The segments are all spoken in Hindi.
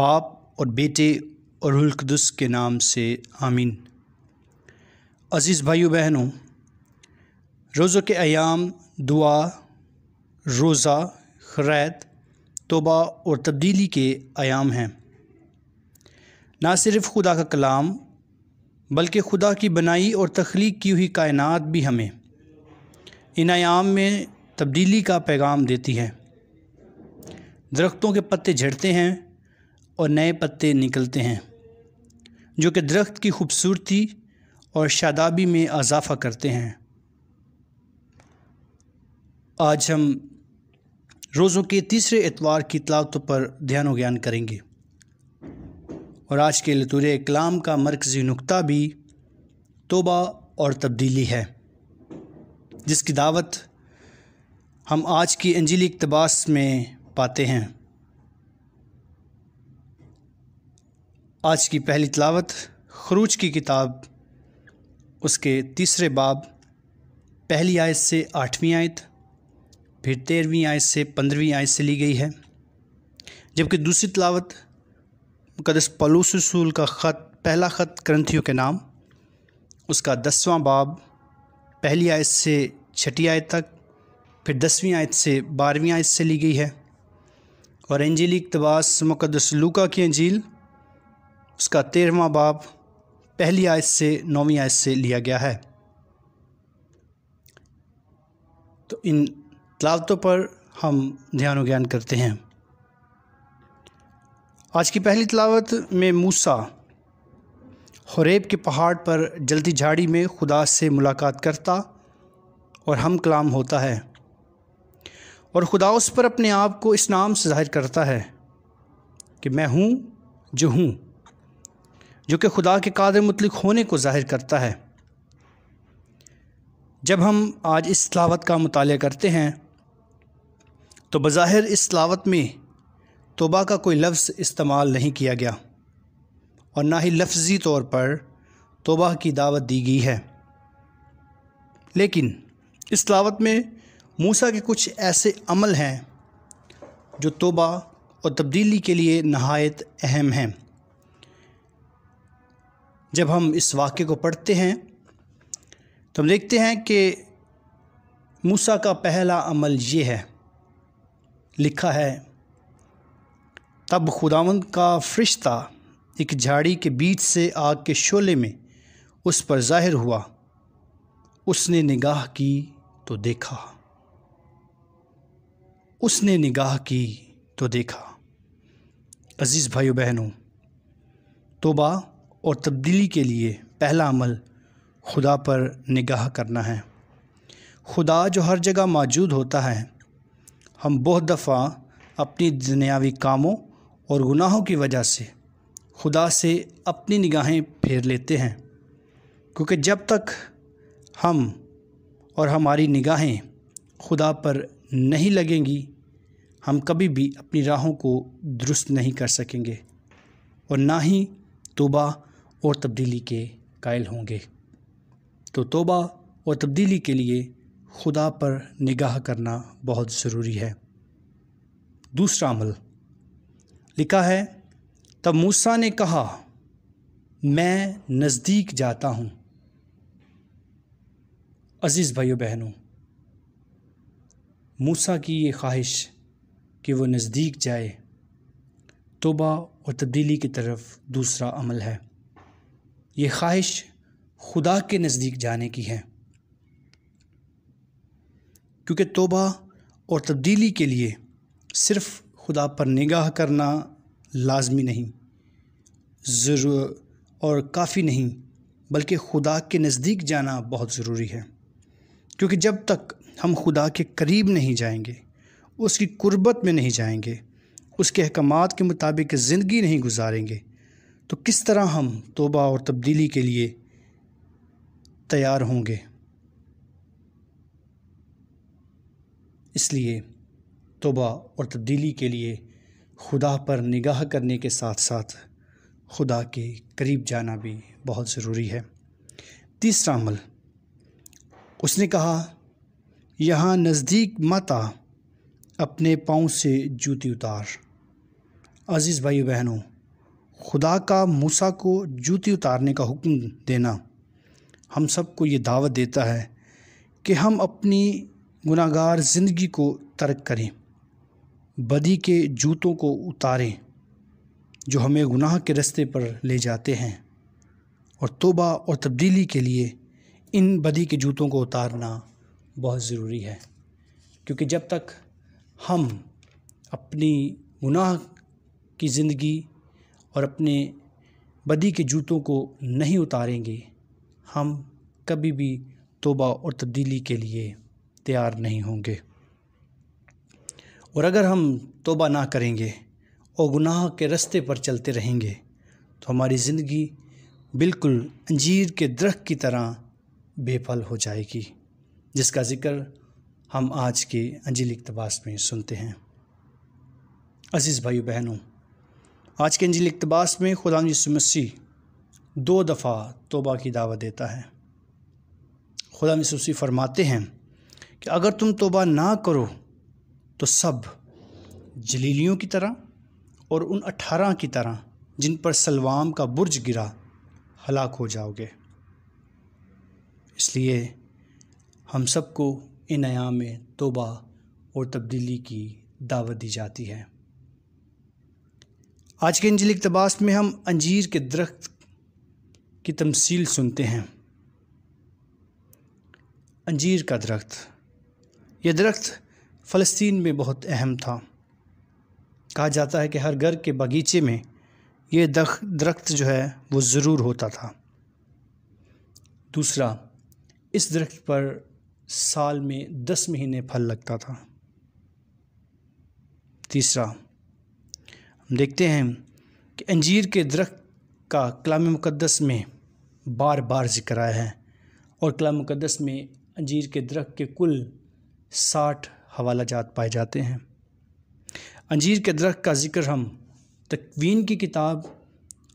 बाप और बेटे और हल्कदस के नाम से आमीन अज़ीज़ भाइयों बहनों रोज़ों के अयाम दुआ रोज़ा खरैत तोबा और तब्दीली के आयाम हैं ना सिर्फ खुदा का कलाम बल्कि खुदा की बनाई और तख्लीक की हुई कायनात भी हमें इन आयाम में तब्दीली का पैगाम देती है दरख्तों के पत्ते झड़ते हैं और नए पत्ते निकलते हैं जो कि दरख्त की खूबसूरती और शादाबी में इजाफ़ा करते हैं आज हम रोज़ों के तीसरे एतवार की तलावतों पर ध्यान ज्ञान करेंगे और आज के लतूर कलाम का मरकज़ी नुकता भी तोबा और तब्दीली है जिसकी दावत हम आज की अंजली इकतबास में पाते हैं आज की पहली तलावत खरूज की किताब उसके तीसरे बाब पहली आयत से आठवीं आयत फिर तेरहवीं आयत से पंद्रहवीं आयत से ली गई है जबकि दूसरी तलावत मुकदस पलूस रसूल का ख़त पहला ख़त ग्रंथियों के नाम उसका दसवां बाब पहली आयत से छठी आयत तक फिर दसवीं आयत से बारहवीं आयत से ली गई है और एंजीलिक इकतबास मुकदस लूका की अंजील उसका तेरहवा बाब पहली आयत से नौवीं आयत से लिया गया है तो इन तलावतों पर हम ध्यान ज्ञान करते हैं आज की पहली तलावत में मूसा हरेब के पहाड़ पर जल्दी झाड़ी में खुदा से मुलाकात करता और हम कलाम होता है और खुदा उस पर अपने आप को इस नाम से जाहिर करता है कि मैं हूँ जो हूँ जो कि खुदा के कादर मतलब होने को ज़ाहिर करता है जब हम आज इस तलावत का मताल करते हैं तो बज़ाहिर इस तलावत में तोबा का कोई लफ्ज़ इस्तेमाल नहीं किया गया और ना ही लफ्ज़ी तौर पर तोबा की दावत दी गई है लेकिन इस तलावत में मूसा के कुछ ऐसे अमल हैं जो तोबा और तब्दीली के लिए नहायत अहम हैं जब हम इस वाक्य को पढ़ते हैं तो हम देखते हैं कि मूसा का पहला अमल ये है लिखा है तब खुदावंद का फरिश्ता एक झाड़ी के बीच से आग के शोले में उस पर जाहिर हुआ उसने निगाह की तो देखा उसने निगाह की तो देखा अज़ीज़ भाइयों बहनों तोबा और तब्दीली के लिए पहला अमल खुदा पर निगाह करना है खुदा जो हर जगह मौजूद होता है हम बहुत दफ़ा अपनी दुनियावी कामों और गुनाहों की वजह से खुदा से अपनी निगाहें फेर लेते हैं क्योंकि जब तक हम और हमारी निगाहें खुदा पर नहीं लगेंगी हम कभी भी अपनी राहों को दुरुस्त नहीं कर सकेंगे और ना ही तोबा और तब्दीली के कायल होंगे तो तोबा और तब्दीली के लिए खुदा पर निगाह करना बहुत ज़रूरी है दूसरा अमल लिखा है तब मूसा ने कहा मैं नज़दीक जाता हूँ अज़ीज़ भाइयों बहनों मूसा की ये ख्वाहिश कि वो नज़दीक जाए तोबा और तब्दीली की तरफ दूसरा अमल है ये ख्वाहिश खुदा के नज़दीक जाने की है क्योंकि तोबा और तब्दीली के लिए सिर्फ़ खुदा पर निगाह करना लाजमी नहीं ज़रूर और काफ़ी नहीं बल्कि खुदा के नज़दीक जाना बहुत ज़रूरी है क्योंकि जब तक हम खुदा के करीब नहीं जाएंगे उसकी कुर्बत में नहीं जाएंगे उसके अहकाम के मुताबिक ज़िंदगी नहीं गुजारेंगे तो किस तरह हम तोबा और तब्दीली के लिए तैयार होंगे इसलिए तोबा और तब्दीली के लिए खुदा पर निगाह करने के साथ साथ खुदा के करीब जाना भी बहुत ज़रूरी है तीसरा अमल उसने कहा यहाँ नज़दीक माता अपने पाँव से जूती उतार अज़ीज़ भाई बहनों खुदा का मूसा को जूती उतारने का हुक्म देना हम सबको ये दावत देता है कि हम अपनी गुनागार ज़िंदगी को तर्क करें बदी के जूतों को उतारें जो हमें गुनाह के रास्ते पर ले जाते हैं और तोबा और तब्दीली के लिए इन बदी के जूतों को उतारना बहुत ज़रूरी है क्योंकि जब तक हम अपनी गुनाह की ज़िंदगी और अपने बदी के जूतों को नहीं उतारेंगे हम कभी भी तोबा और तब्दीली के लिए तैयार नहीं होंगे और अगर हम तोबा ना करेंगे और गुनाह के रास्ते पर चलते रहेंगे तो हमारी ज़िंदगी बिल्कुल अंजीर के दरख्त की तरह बेफल हो जाएगी जिसका ज़िक्र हम आज के अंजिल इकतबास में सुनते हैं अज़ीज़ भाई बहनों आज के अंजिल इकतबास में ख़ुदा यसु मसीह दो दफ़ा तोबा की दावत देता है ख़ुदा यसु मसीह फरमाते हैं कि अगर तुम तोबा ना करो तो सब जलीलियों की तरह और उन अठारह की तरह जिन पर सलवाम का बुर्ज गिरा हलाक हो जाओगे इसलिए हम सबको इन आयाम में तोबा और तब्दीली की दावत दी जाती है आज के अंजलि इकतबास में हम अंजीर के दरख्त की तमसील सुनते हैं अंजीर का दरख्त यह दरख्त फ़लस्तीन में बहुत अहम था कहा जाता है कि हर घर के बगीचे में ये दरख्त जो है वो ज़रूर होता था दूसरा इस दरख्त पर साल में दस महीने फल लगता था तीसरा हम देखते हैं कि अंजीर के दरख्त का कलाम मुक़दस में बार बार जिक्र आया है और कलाम मुक़दस में अंजीर के दरख्त के कुल साठ हवाला जात पाए जाते हैं अंजीर के दरख्त का जिक्र हम तकवीन की किताब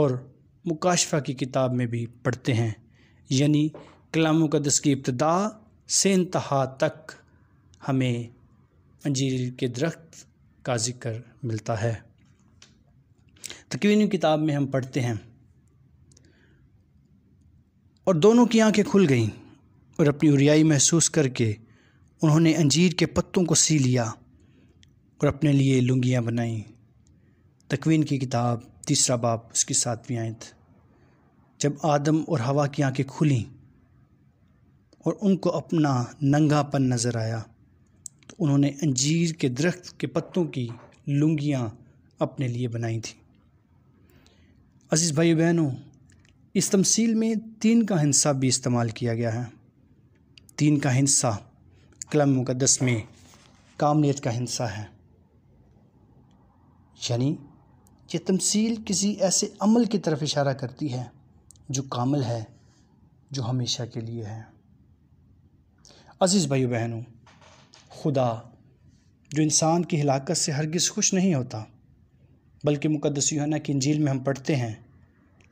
और मुकाशफा की किताब में भी पढ़ते हैं यानी कलाम मुक़दस की इब्तदा से इंतहा तक हमें अंजीर के दरख्त का जिक्र मिलता है तकवीनी किताब में हम पढ़ते हैं और दोनों की आंखें खुल गईं और अपनी उरियाई महसूस करके उन्होंने अंजीर के पत्तों को सी लिया और अपने लिए लुंगियाँ बनाईं तकवीन की किताब तीसरा बाप उसकी सातवीं आयत जब आदम और हवा की आंखें खुलीं और उनको अपना नंगापन नज़र आया तो उन्होंने अंजीर के दरख्त के पत्तों की लुंगियाँ अपने लिए बनाई थी अज़ीज़ भाई बहनों इस तमसील में तीन का हिंसा भी इस्तेमाल किया गया है तीन का हिंसा कलम मुकदस में कामलीत का हिंसा है यानी यह तमसील किसी ऐसे अमल की तरफ इशारा करती है जो कामल है जो हमेशा के लिए है अज़ीज़ भाई बहनों खुदा जो इंसान की हिलाकत से हरगिज़ खुश नहीं होता बल्कि मुकदस यूहना की इंजील में हम पढ़ते हैं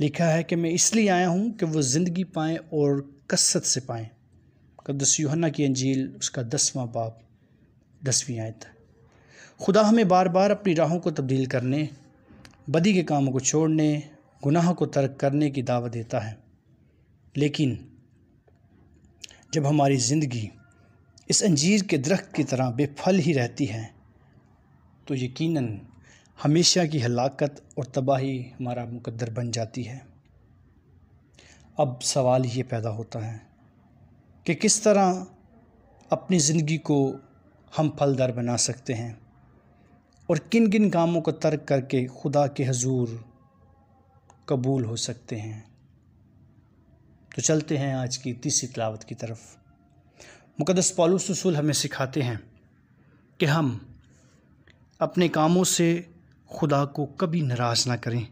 लिखा है कि मैं इसलिए आया हूँ कि वो ज़िंदगी पाएँ और कसरत से पाएँ मुकदस योना की अंजील उसका दसवां बाप दसवीं आयत खुदा हमें बार बार अपनी राहों को तब्दील करने बदी के कामों को छोड़ने गुनाह को तर्क करने की दावा देता है लेकिन जब हमारी ज़िंदगी इस अंजीर के दरख्त की तरह बेफल ही रहती है तो यकीनन हमेशा की हलाकत और तबाही हमारा मुकद्दर बन जाती है अब सवाल ये पैदा होता है कि किस तरह अपनी ज़िंदगी को हम फलदार बना सकते हैं और किन किन कामों को तर्क करके खुदा के हजूर कबूल हो सकते हैं तो चलते हैं आज की तीसरी तलावत की तरफ मुकदस पालूसूल रसूल हमें सिखाते हैं कि हम अपने कामों से खुदा को कभी नाराज़ ना करें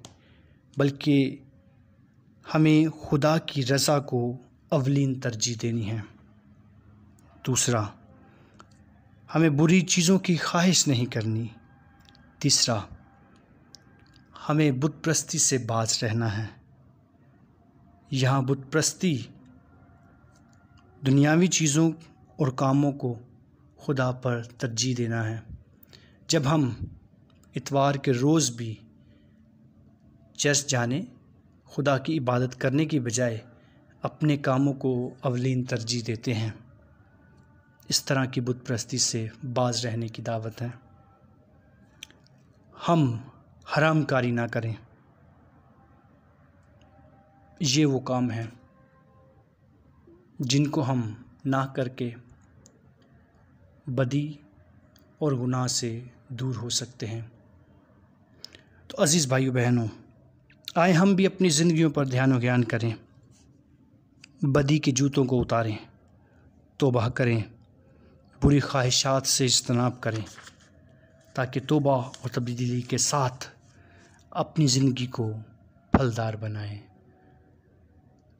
बल्कि हमें खुदा की रज़ा को अवलिन तरजीह देनी है दूसरा हमें बुरी चीज़ों की ख्वाहिश नहीं करनी तीसरा हमें बुत प्रस्ती से बाज रहना है यहाँ बुत प्रस्ती दुनियावी चीज़ों और कामों को खुदा पर तरजीह देना है जब हम इतवार के रोज़ भी चर्च जाने खुदा की इबादत करने की बजाय अपने कामों को अवलीन तरजीह देते हैं इस तरह की बुतप्रस्ती से बाज रहने की दावत है हम हरामकारी ना करें ये वो काम है जिनको हम ना करके बदी और गुनाह से दूर हो सकते हैं तो अज़ीज़ भाइयों बहनों आए हम भी अपनी ज़िंदगियों पर ध्यान ज्ञान करें बदी के जूतों को उतारें तोबा करें बुरी ख्वाहिशात से इजतनाब करें ताकि तोबा और तब्दीली के साथ अपनी ज़िंदगी को फलदार बनाएं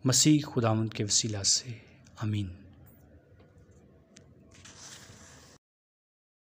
मसीह खुदाम के वसीला से अमीन